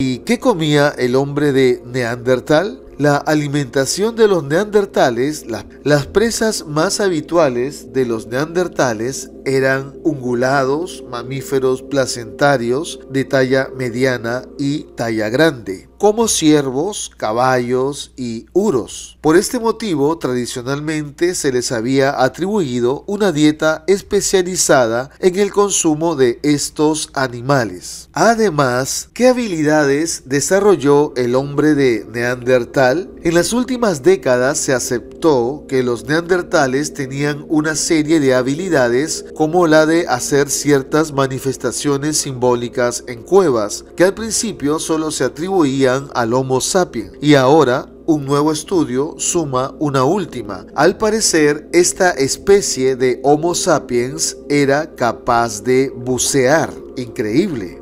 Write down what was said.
¿Y qué comía el hombre de Neandertal? La alimentación de los neandertales, las presas más habituales de los neandertales eran ungulados, mamíferos placentarios de talla mediana y talla grande, como ciervos, caballos y uros. Por este motivo, tradicionalmente se les había atribuido una dieta especializada en el consumo de estos animales. Además, ¿qué habilidades desarrolló el hombre de Neandertal? En las últimas décadas se aceptó que los neandertales tenían una serie de habilidades como la de hacer ciertas manifestaciones simbólicas en cuevas, que al principio solo se atribuían al Homo sapiens y ahora un nuevo estudio suma una última. Al parecer, esta especie de Homo sapiens era capaz de bucear. Increíble.